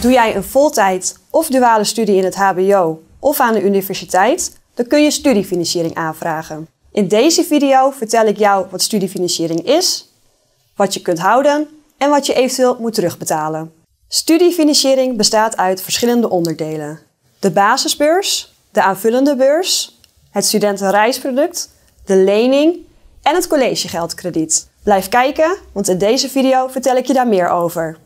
Doe jij een voltijd of duale studie in het HBO of aan de universiteit, dan kun je studiefinanciering aanvragen. In deze video vertel ik jou wat studiefinanciering is, wat je kunt houden en wat je eventueel moet terugbetalen. Studiefinanciering bestaat uit verschillende onderdelen. De basisbeurs, de aanvullende beurs, het studentenreisproduct, de lening en het collegegeldkrediet. Blijf kijken, want in deze video vertel ik je daar meer over.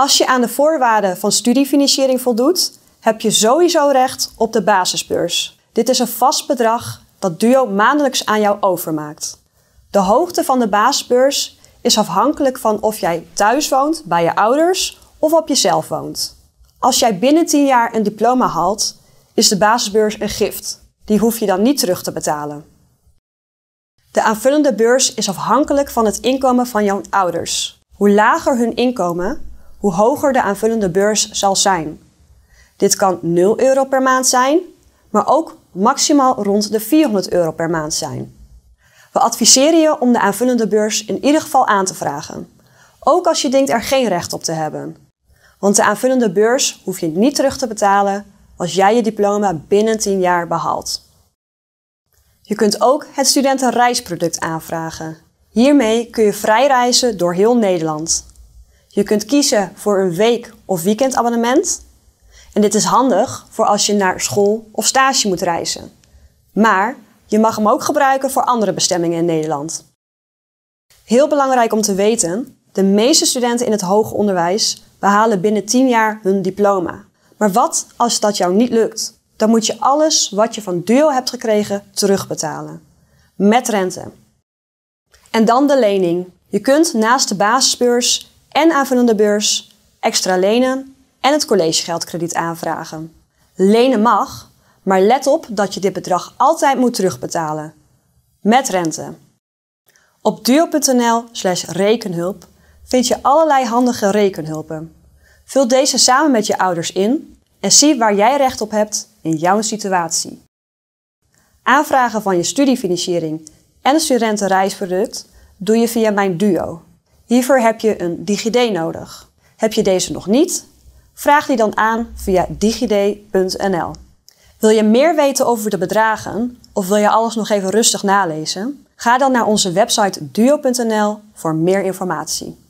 Als je aan de voorwaarden van studiefinanciering voldoet, heb je sowieso recht op de basisbeurs. Dit is een vast bedrag dat DUO maandelijks aan jou overmaakt. De hoogte van de basisbeurs is afhankelijk van of jij thuis woont bij je ouders of op jezelf woont. Als jij binnen 10 jaar een diploma haalt, is de basisbeurs een gift. Die hoef je dan niet terug te betalen. De aanvullende beurs is afhankelijk van het inkomen van jouw ouders. Hoe lager hun inkomen, hoe hoger de aanvullende beurs zal zijn. Dit kan 0 euro per maand zijn, maar ook maximaal rond de 400 euro per maand zijn. We adviseren je om de aanvullende beurs in ieder geval aan te vragen, ook als je denkt er geen recht op te hebben. Want de aanvullende beurs hoef je niet terug te betalen als jij je diploma binnen 10 jaar behaalt. Je kunt ook het studentenreisproduct aanvragen. Hiermee kun je vrij reizen door heel Nederland. Je kunt kiezen voor een week- of weekendabonnement. En dit is handig voor als je naar school of stage moet reizen. Maar je mag hem ook gebruiken voor andere bestemmingen in Nederland. Heel belangrijk om te weten: de meeste studenten in het hoger onderwijs behalen binnen 10 jaar hun diploma. Maar wat als dat jou niet lukt? Dan moet je alles wat je van Duo hebt gekregen terugbetalen. Met rente. En dan de lening. Je kunt naast de basisbeurs en aanvullende beurs, extra lenen en het collegegeldkrediet aanvragen. Lenen mag, maar let op dat je dit bedrag altijd moet terugbetalen. Met rente. Op duo.nl slash rekenhulp vind je allerlei handige rekenhulpen. Vul deze samen met je ouders in en zie waar jij recht op hebt in jouw situatie. Aanvragen van je studiefinanciering en een studentenreisproduct doe je via mijn Duo. Hiervoor heb je een DigiD nodig. Heb je deze nog niet? Vraag die dan aan via digid.nl. Wil je meer weten over de bedragen of wil je alles nog even rustig nalezen? Ga dan naar onze website duo.nl voor meer informatie.